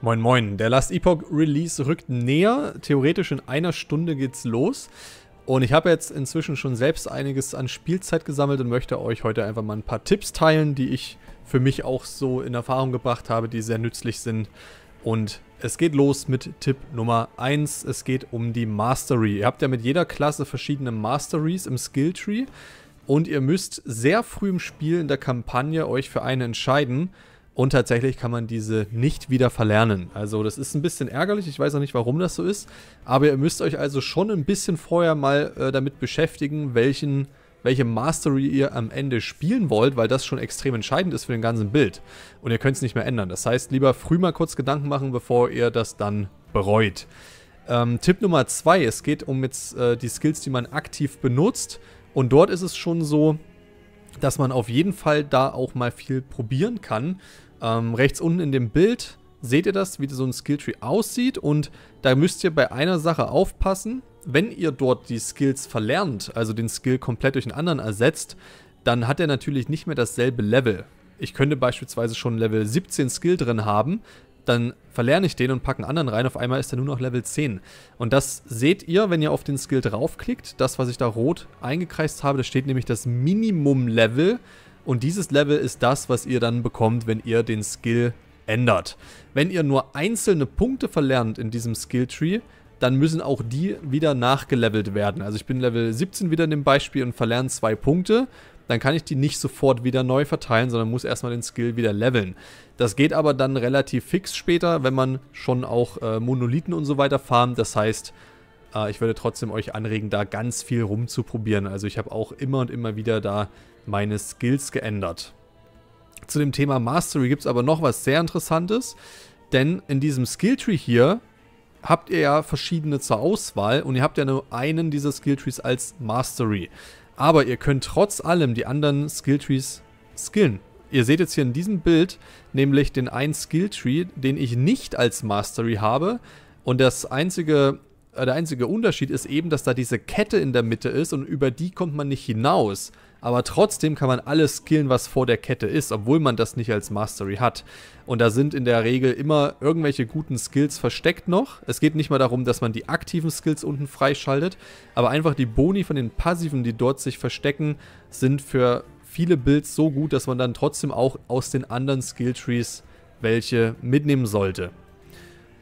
Moin moin, der Last Epoch Release rückt näher. Theoretisch in einer Stunde geht's los. Und ich habe jetzt inzwischen schon selbst einiges an Spielzeit gesammelt und möchte euch heute einfach mal ein paar Tipps teilen, die ich für mich auch so in Erfahrung gebracht habe, die sehr nützlich sind. Und es geht los mit Tipp Nummer 1. Es geht um die Mastery. Ihr habt ja mit jeder Klasse verschiedene Masteries im Skilltree. Und ihr müsst sehr früh im Spiel in der Kampagne euch für eine entscheiden. Und tatsächlich kann man diese nicht wieder verlernen. Also das ist ein bisschen ärgerlich. Ich weiß auch nicht, warum das so ist. Aber ihr müsst euch also schon ein bisschen vorher mal äh, damit beschäftigen, welchen, welche Mastery ihr am Ende spielen wollt, weil das schon extrem entscheidend ist für den ganzen Bild. Und ihr könnt es nicht mehr ändern. Das heißt, lieber früh mal kurz Gedanken machen, bevor ihr das dann bereut. Ähm, Tipp Nummer zwei: Es geht um jetzt äh, die Skills, die man aktiv benutzt. Und dort ist es schon so, dass man auf jeden Fall da auch mal viel probieren kann ähm, rechts unten in dem Bild seht ihr das, wie so ein Skilltree aussieht und da müsst ihr bei einer Sache aufpassen. Wenn ihr dort die Skills verlernt, also den Skill komplett durch einen anderen ersetzt, dann hat er natürlich nicht mehr dasselbe Level. Ich könnte beispielsweise schon Level 17 Skill drin haben, dann verlerne ich den und packe einen anderen rein. Auf einmal ist er nur noch Level 10. Und das seht ihr, wenn ihr auf den Skill draufklickt. Das, was ich da rot eingekreist habe, da steht nämlich das Minimum-Level und dieses Level ist das, was ihr dann bekommt, wenn ihr den Skill ändert. Wenn ihr nur einzelne Punkte verlernt in diesem Skilltree, dann müssen auch die wieder nachgelevelt werden. Also ich bin Level 17 wieder in dem Beispiel und verlerne zwei Punkte. Dann kann ich die nicht sofort wieder neu verteilen, sondern muss erstmal den Skill wieder leveln. Das geht aber dann relativ fix später, wenn man schon auch äh, Monolithen und so weiter farmt. Das heißt, äh, ich würde trotzdem euch anregen, da ganz viel rumzuprobieren. Also ich habe auch immer und immer wieder da meine Skills geändert. Zu dem Thema Mastery gibt es aber noch was sehr Interessantes, denn in diesem Skilltree hier habt ihr ja verschiedene zur Auswahl und ihr habt ja nur einen dieser Skilltrees als Mastery. Aber ihr könnt trotz allem die anderen Skilltrees skillen. Ihr seht jetzt hier in diesem Bild nämlich den einen Skilltree, den ich nicht als Mastery habe. Und das einzige, äh, der einzige Unterschied ist eben, dass da diese Kette in der Mitte ist und über die kommt man nicht hinaus aber trotzdem kann man alles skillen, was vor der Kette ist, obwohl man das nicht als Mastery hat. Und da sind in der Regel immer irgendwelche guten Skills versteckt noch. Es geht nicht mal darum, dass man die aktiven Skills unten freischaltet, aber einfach die Boni von den passiven, die dort sich verstecken, sind für viele Builds so gut, dass man dann trotzdem auch aus den anderen Skilltrees welche mitnehmen sollte.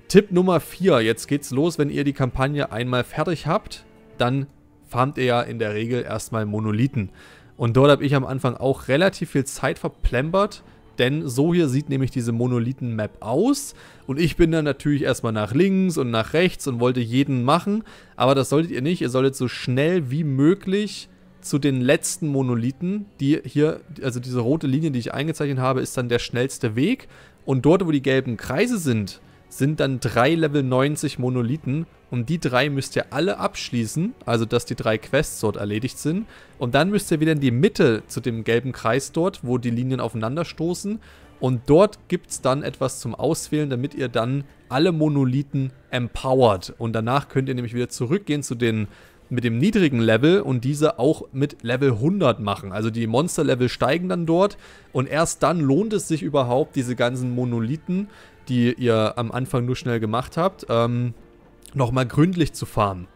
Tipp Nummer 4, jetzt geht's los, wenn ihr die Kampagne einmal fertig habt, dann farmt ihr ja in der Regel erstmal Monolithen. Und dort habe ich am Anfang auch relativ viel Zeit verplempert, denn so hier sieht nämlich diese Monolithen-Map aus. Und ich bin dann natürlich erstmal nach links und nach rechts und wollte jeden machen. Aber das solltet ihr nicht. Ihr solltet so schnell wie möglich zu den letzten Monolithen, die hier, also diese rote Linie, die ich eingezeichnet habe, ist dann der schnellste Weg. Und dort, wo die gelben Kreise sind, sind dann drei Level 90 Monolithen. Und die drei müsst ihr alle abschließen, also dass die drei Quests dort erledigt sind. Und dann müsst ihr wieder in die Mitte zu dem gelben Kreis dort, wo die Linien aufeinanderstoßen. Und dort gibt es dann etwas zum Auswählen, damit ihr dann alle Monolithen empowert. Und danach könnt ihr nämlich wieder zurückgehen zu den mit dem niedrigen Level und diese auch mit Level 100 machen. Also die Monster-Level steigen dann dort und erst dann lohnt es sich überhaupt, diese ganzen Monolithen, die ihr am Anfang nur schnell gemacht habt, ähm, nochmal gründlich zu farmen.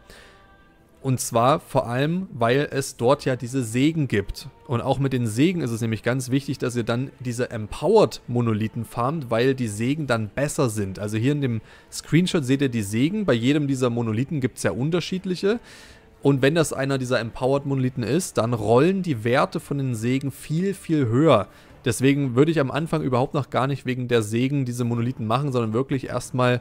Und zwar vor allem, weil es dort ja diese Segen gibt. Und auch mit den Segen ist es nämlich ganz wichtig, dass ihr dann diese Empowered Monolithen farmt, weil die Segen dann besser sind. Also hier in dem Screenshot seht ihr die Segen. Bei jedem dieser Monolithen gibt es ja unterschiedliche. Und wenn das einer dieser Empowered Monolithen ist, dann rollen die Werte von den Segen viel, viel höher. Deswegen würde ich am Anfang überhaupt noch gar nicht wegen der Segen diese Monolithen machen, sondern wirklich erstmal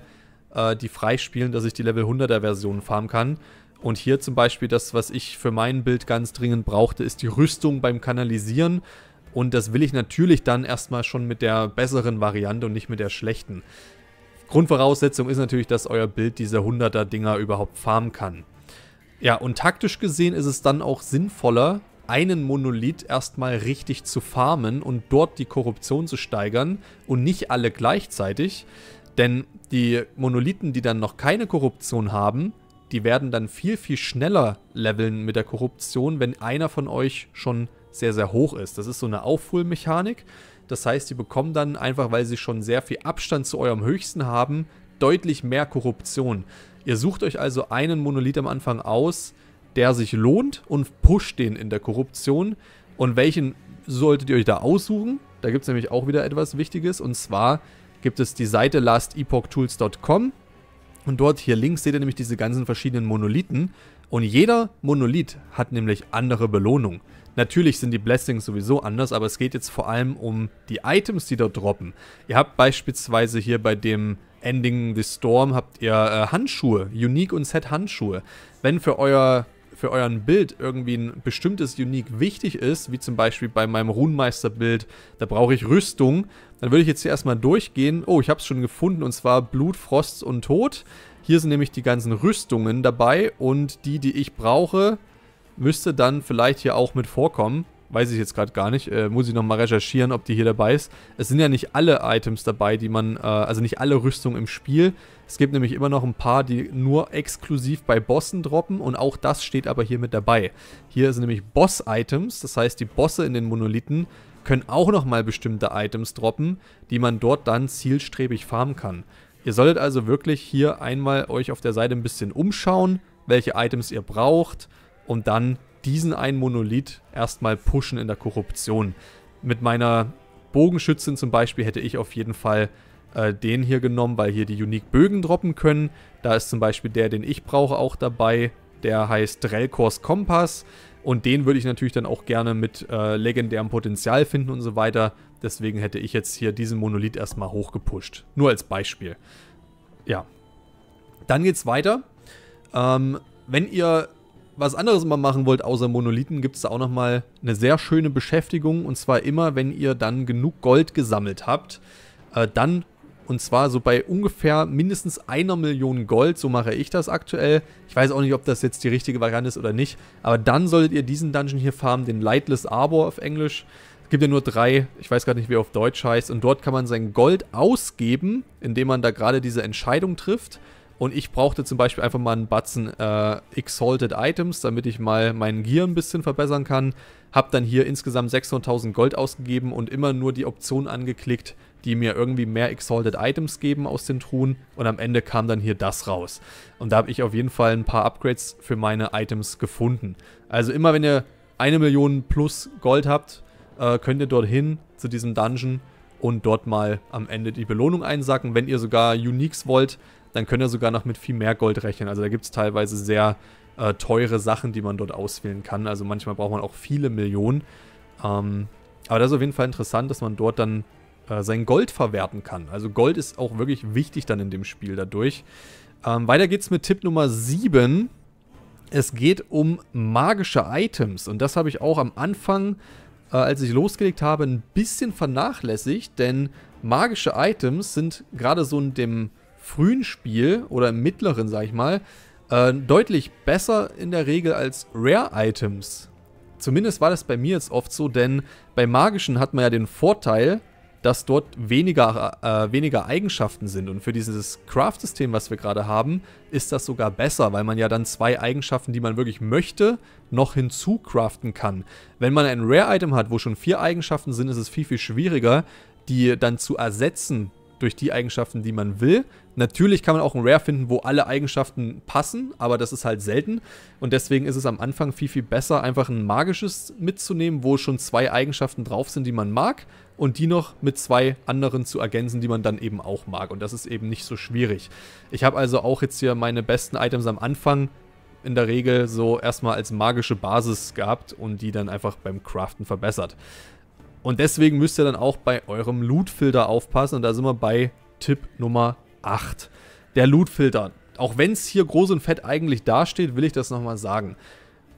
äh, die freispielen, dass ich die Level 100er Version farmen kann. Und hier zum Beispiel das, was ich für mein Bild ganz dringend brauchte, ist die Rüstung beim Kanalisieren. Und das will ich natürlich dann erstmal schon mit der besseren Variante und nicht mit der schlechten. Grundvoraussetzung ist natürlich, dass euer Bild diese 100er Dinger überhaupt farmen kann. Ja, und taktisch gesehen ist es dann auch sinnvoller, einen Monolith erstmal richtig zu farmen und dort die Korruption zu steigern und nicht alle gleichzeitig. Denn die Monolithen, die dann noch keine Korruption haben, die werden dann viel, viel schneller leveln mit der Korruption, wenn einer von euch schon sehr, sehr hoch ist. Das ist so eine Aufholmechanik. Das heißt, die bekommen dann einfach, weil sie schon sehr viel Abstand zu eurem Höchsten haben, deutlich mehr Korruption. Ihr sucht euch also einen Monolith am Anfang aus, der sich lohnt und pusht den in der Korruption. Und welchen solltet ihr euch da aussuchen? Da gibt es nämlich auch wieder etwas Wichtiges und zwar gibt es die Seite lastepochtools.com und dort hier links seht ihr nämlich diese ganzen verschiedenen Monolithen und jeder Monolith hat nämlich andere Belohnung. Natürlich sind die Blessings sowieso anders, aber es geht jetzt vor allem um die Items, die dort droppen. Ihr habt beispielsweise hier bei dem Ending the Storm habt ihr äh, Handschuhe, Unique und Set Handschuhe. Wenn für euer für euren Bild irgendwie ein bestimmtes Unique wichtig ist, wie zum Beispiel bei meinem Runenmeister-Bild, da brauche ich Rüstung, dann würde ich jetzt hier erstmal durchgehen. Oh, ich habe es schon gefunden und zwar Blut, Frost und Tod. Hier sind nämlich die ganzen Rüstungen dabei und die, die ich brauche, müsste dann vielleicht hier auch mit vorkommen weiß ich jetzt gerade gar nicht, äh, muss ich nochmal recherchieren, ob die hier dabei ist. Es sind ja nicht alle Items dabei, die man, äh, also nicht alle Rüstungen im Spiel. Es gibt nämlich immer noch ein paar, die nur exklusiv bei Bossen droppen und auch das steht aber hier mit dabei. Hier sind nämlich Boss-Items, das heißt die Bosse in den Monolithen können auch nochmal bestimmte Items droppen, die man dort dann zielstrebig farmen kann. Ihr solltet also wirklich hier einmal euch auf der Seite ein bisschen umschauen, welche Items ihr braucht und dann diesen einen Monolith erstmal pushen in der Korruption. Mit meiner Bogenschützin zum Beispiel hätte ich auf jeden Fall äh, den hier genommen, weil hier die Unique Bögen droppen können. Da ist zum Beispiel der, den ich brauche, auch dabei. Der heißt Drellkors Kompass. Und den würde ich natürlich dann auch gerne mit äh, legendärem Potenzial finden und so weiter. Deswegen hätte ich jetzt hier diesen Monolith erstmal hochgepusht. Nur als Beispiel. Ja. Dann geht's weiter. Ähm, wenn ihr was anderes immer machen wollt, außer Monolithen, gibt es da auch nochmal eine sehr schöne Beschäftigung. Und zwar immer, wenn ihr dann genug Gold gesammelt habt, äh, dann, und zwar so bei ungefähr mindestens einer Million Gold, so mache ich das aktuell. Ich weiß auch nicht, ob das jetzt die richtige Variante ist oder nicht. Aber dann solltet ihr diesen Dungeon hier farmen, den Lightless Arbor auf Englisch. Es gibt ja nur drei, ich weiß gar nicht, wie er auf Deutsch heißt. Und dort kann man sein Gold ausgeben, indem man da gerade diese Entscheidung trifft. Und ich brauchte zum Beispiel einfach mal einen Batzen äh, Exalted Items, damit ich mal meinen Gear ein bisschen verbessern kann. Hab dann hier insgesamt 600.000 Gold ausgegeben und immer nur die Option angeklickt, die mir irgendwie mehr Exalted Items geben aus den Truhen. Und am Ende kam dann hier das raus. Und da habe ich auf jeden Fall ein paar Upgrades für meine Items gefunden. Also immer wenn ihr eine Million plus Gold habt, äh, könnt ihr dorthin zu diesem Dungeon und dort mal am Ende die Belohnung einsacken. Wenn ihr sogar Uniques wollt, dann könnt ihr sogar noch mit viel mehr Gold rechnen. Also da gibt es teilweise sehr äh, teure Sachen, die man dort auswählen kann. Also manchmal braucht man auch viele Millionen. Ähm, aber das ist auf jeden Fall interessant, dass man dort dann äh, sein Gold verwerten kann. Also Gold ist auch wirklich wichtig dann in dem Spiel dadurch. Ähm, weiter geht's mit Tipp Nummer 7. Es geht um magische Items. Und das habe ich auch am Anfang, äh, als ich losgelegt habe, ein bisschen vernachlässigt. Denn magische Items sind gerade so in dem frühen Spiel oder im mittleren, sag ich mal, äh, deutlich besser in der Regel als Rare-Items. Zumindest war das bei mir jetzt oft so, denn bei magischen hat man ja den Vorteil, dass dort weniger, äh, weniger Eigenschaften sind. Und für dieses Craft-System, was wir gerade haben, ist das sogar besser, weil man ja dann zwei Eigenschaften, die man wirklich möchte, noch hinzucraften kann. Wenn man ein Rare-Item hat, wo schon vier Eigenschaften sind, ist es viel, viel schwieriger, die dann zu ersetzen durch die Eigenschaften, die man will. Natürlich kann man auch ein Rare finden, wo alle Eigenschaften passen, aber das ist halt selten. Und deswegen ist es am Anfang viel, viel besser, einfach ein magisches mitzunehmen, wo schon zwei Eigenschaften drauf sind, die man mag. Und die noch mit zwei anderen zu ergänzen, die man dann eben auch mag. Und das ist eben nicht so schwierig. Ich habe also auch jetzt hier meine besten Items am Anfang in der Regel so erstmal als magische Basis gehabt und die dann einfach beim Craften verbessert. Und deswegen müsst ihr dann auch bei eurem Loot-Filter aufpassen. Und da sind wir bei Tipp Nummer 8. Der Loot-Filter. Auch wenn es hier groß und fett eigentlich dasteht, will ich das nochmal sagen.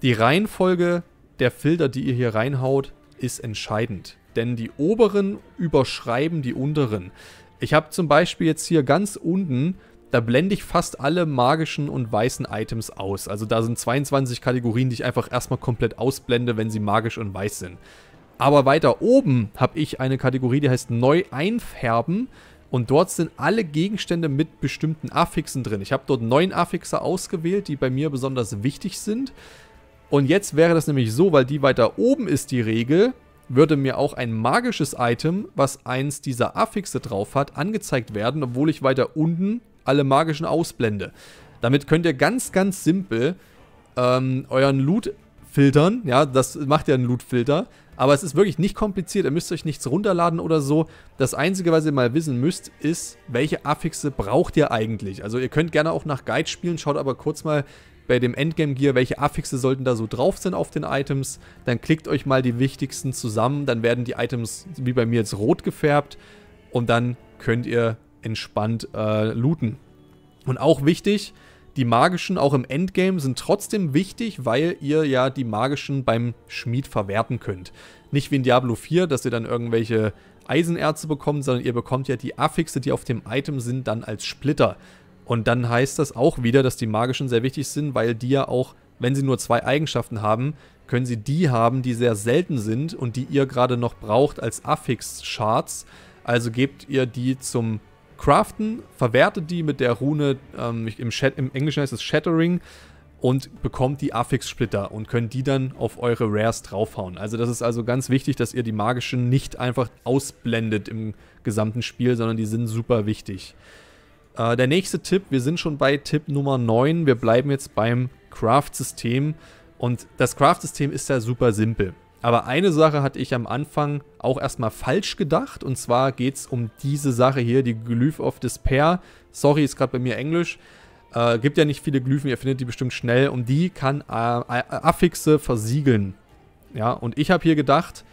Die Reihenfolge der Filter, die ihr hier reinhaut, ist entscheidend. Denn die oberen überschreiben die unteren. Ich habe zum Beispiel jetzt hier ganz unten, da blende ich fast alle magischen und weißen Items aus. Also da sind 22 Kategorien, die ich einfach erstmal komplett ausblende, wenn sie magisch und weiß sind. Aber weiter oben habe ich eine Kategorie, die heißt Neu einfärben. Und dort sind alle Gegenstände mit bestimmten Affixen drin. Ich habe dort neun Affixe ausgewählt, die bei mir besonders wichtig sind. Und jetzt wäre das nämlich so, weil die weiter oben ist die Regel, würde mir auch ein magisches Item, was eins dieser Affixe drauf hat, angezeigt werden, obwohl ich weiter unten alle magischen ausblende. Damit könnt ihr ganz, ganz simpel ähm, euren Loot filtern. Ja, das macht ja ein Loot-Filter. Aber es ist wirklich nicht kompliziert, ihr müsst euch nichts runterladen oder so. Das Einzige, was ihr mal wissen müsst, ist, welche Affixe braucht ihr eigentlich. Also ihr könnt gerne auch nach Guide spielen, schaut aber kurz mal bei dem Endgame Gear, welche Affixe sollten da so drauf sein auf den Items. Dann klickt euch mal die wichtigsten zusammen, dann werden die Items, wie bei mir jetzt, rot gefärbt. Und dann könnt ihr entspannt äh, looten. Und auch wichtig, die magischen auch im Endgame sind trotzdem wichtig, weil ihr ja die magischen beim Schmied verwerten könnt. Nicht wie in Diablo 4, dass ihr dann irgendwelche Eisenerze bekommt, sondern ihr bekommt ja die Affixe, die auf dem Item sind, dann als Splitter. Und dann heißt das auch wieder, dass die magischen sehr wichtig sind, weil die ja auch, wenn sie nur zwei Eigenschaften haben, können sie die haben, die sehr selten sind und die ihr gerade noch braucht als Affix-Charts. Also gebt ihr die zum craften, verwertet die mit der Rune, ähm, im, im, Englischen heißt es Shattering, und bekommt die Affix-Splitter und könnt die dann auf eure Rares draufhauen. Also das ist also ganz wichtig, dass ihr die magischen nicht einfach ausblendet im gesamten Spiel, sondern die sind super wichtig. Äh, der nächste Tipp, wir sind schon bei Tipp Nummer 9, wir bleiben jetzt beim Craft-System. Und das Craft-System ist ja super simpel. Aber eine Sache hatte ich am Anfang auch erstmal falsch gedacht. Und zwar geht es um diese Sache hier, die Glyph of Despair. Sorry, ist gerade bei mir Englisch. Äh, gibt ja nicht viele Glyphen, ihr findet die bestimmt schnell. Und die kann äh, Affixe versiegeln. Ja, und ich habe hier gedacht,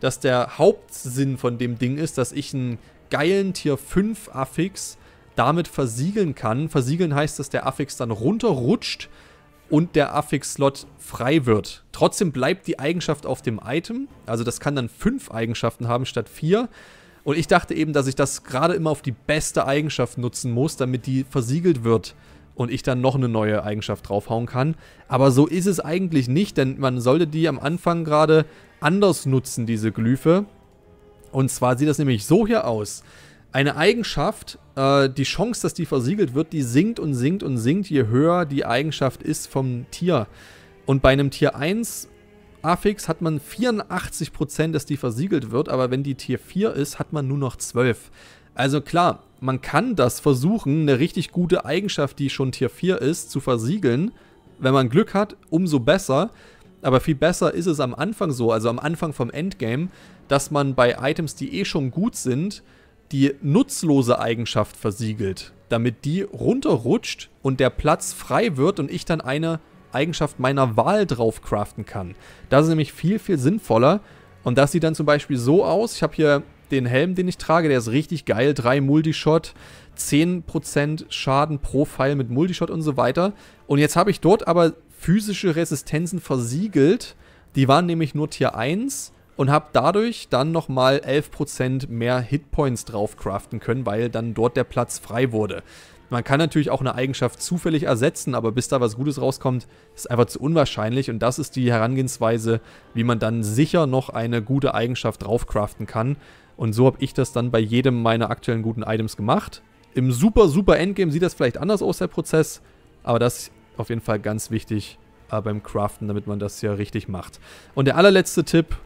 dass der Hauptsinn von dem Ding ist, dass ich einen geilen Tier 5 Affix damit versiegeln kann. Versiegeln heißt, dass der Affix dann runterrutscht und der Affix-Slot frei wird. Trotzdem bleibt die Eigenschaft auf dem Item. Also das kann dann fünf Eigenschaften haben statt vier. Und ich dachte eben, dass ich das gerade immer auf die beste Eigenschaft nutzen muss, damit die versiegelt wird und ich dann noch eine neue Eigenschaft draufhauen kann. Aber so ist es eigentlich nicht, denn man sollte die am Anfang gerade anders nutzen, diese Glyphe. Und zwar sieht das nämlich so hier aus eine Eigenschaft, äh, die Chance, dass die versiegelt wird, die sinkt und sinkt und sinkt, je höher die Eigenschaft ist vom Tier. Und bei einem Tier 1 Affix hat man 84%, dass die versiegelt wird, aber wenn die Tier 4 ist, hat man nur noch 12. Also klar, man kann das versuchen, eine richtig gute Eigenschaft, die schon Tier 4 ist, zu versiegeln. Wenn man Glück hat, umso besser. Aber viel besser ist es am Anfang so, also am Anfang vom Endgame, dass man bei Items, die eh schon gut sind, die nutzlose Eigenschaft versiegelt, damit die runterrutscht und der Platz frei wird und ich dann eine Eigenschaft meiner Wahl drauf craften kann. Das ist nämlich viel, viel sinnvoller. Und das sieht dann zum Beispiel so aus. Ich habe hier den Helm, den ich trage, der ist richtig geil. 3 Multishot, 10% Schaden pro Pfeil mit Multishot und so weiter. Und jetzt habe ich dort aber physische Resistenzen versiegelt. Die waren nämlich nur Tier 1 und habe dadurch dann nochmal 11% mehr Hitpoints drauf craften können, weil dann dort der Platz frei wurde. Man kann natürlich auch eine Eigenschaft zufällig ersetzen, aber bis da was Gutes rauskommt, ist einfach zu unwahrscheinlich und das ist die Herangehensweise, wie man dann sicher noch eine gute Eigenschaft draufcraften kann. Und so habe ich das dann bei jedem meiner aktuellen guten Items gemacht. Im super, super Endgame sieht das vielleicht anders aus, der Prozess, aber das ist auf jeden Fall ganz wichtig äh, beim Craften, damit man das ja richtig macht. Und der allerletzte Tipp,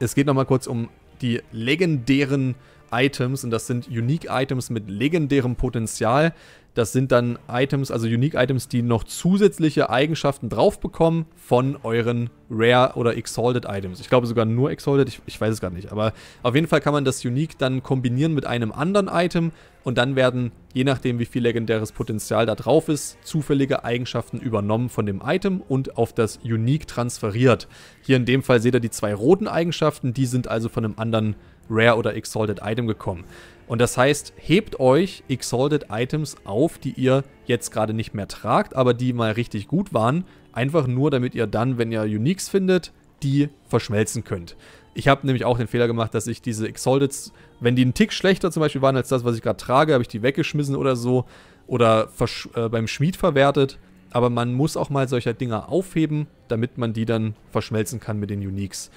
es geht nochmal kurz um die legendären Items und das sind Unique Items mit legendärem Potenzial. Das sind dann Items, also Unique Items, die noch zusätzliche Eigenschaften drauf bekommen von euren Rare oder Exalted Items. Ich glaube sogar nur Exalted, ich, ich weiß es gar nicht. Aber auf jeden Fall kann man das Unique dann kombinieren mit einem anderen Item und dann werden, je nachdem wie viel legendäres Potenzial da drauf ist, zufällige Eigenschaften übernommen von dem Item und auf das Unique transferiert. Hier in dem Fall seht ihr die zwei roten Eigenschaften, die sind also von einem anderen Rare oder Exalted Item gekommen. Und das heißt, hebt euch Exalted Items auf, die ihr jetzt gerade nicht mehr tragt, aber die mal richtig gut waren. Einfach nur, damit ihr dann, wenn ihr Uniques findet, die verschmelzen könnt. Ich habe nämlich auch den Fehler gemacht, dass ich diese Exalteds, wenn die einen Tick schlechter zum Beispiel waren als das, was ich gerade trage, habe ich die weggeschmissen oder so. Oder äh, beim Schmied verwertet. Aber man muss auch mal solche Dinger aufheben, damit man die dann verschmelzen kann mit den Uniques.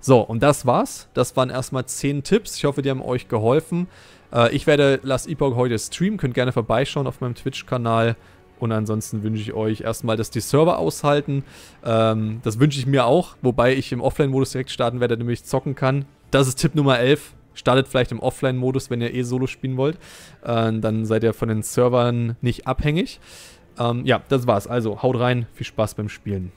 So, und das war's. Das waren erstmal 10 Tipps. Ich hoffe, die haben euch geholfen. Äh, ich werde Last Epoch heute streamen, könnt gerne vorbeischauen auf meinem Twitch-Kanal. Und ansonsten wünsche ich euch erstmal, dass die Server aushalten. Ähm, das wünsche ich mir auch, wobei ich im Offline-Modus direkt starten werde, damit ich zocken kann. Das ist Tipp Nummer 11. Startet vielleicht im Offline-Modus, wenn ihr eh Solo spielen wollt. Äh, dann seid ihr von den Servern nicht abhängig. Ähm, ja, das war's. Also haut rein, viel Spaß beim Spielen.